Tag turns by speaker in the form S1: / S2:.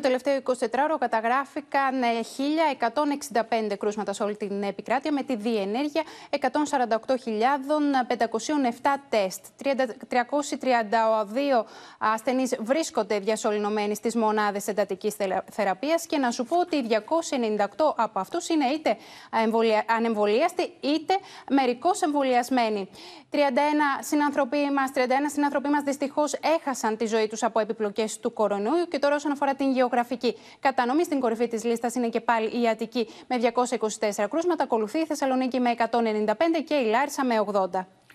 S1: το τελευταίο 24ωρο καταγράφηκαν 1.165 ε, κρούσματα σε όλη την επικράτεια με τη διενέργεια 148.507 τεστ. 332 ασθενείς βρίσκονται διασωληνωμένοι στις μονάδες εντατικής θεραπείας και να σου πω ότι 298 από αυτούς είναι είτε ανεμβολίαστοι είτε μερικώς εμβολιασμένοι. 31 συνανθρωποί μας 31 έχασαν τη ζωή τους από επιπλοκές του κορονοϊού και τώρα όσον αφορά την γεωγραφία γεωγραφική κατανομή στην κορυφή της λίστας είναι και πάλι η Αττική με 224 κρούσματα. Ακολουθεί η Θεσσαλονίκη με 195 και η Λάρισα με 80.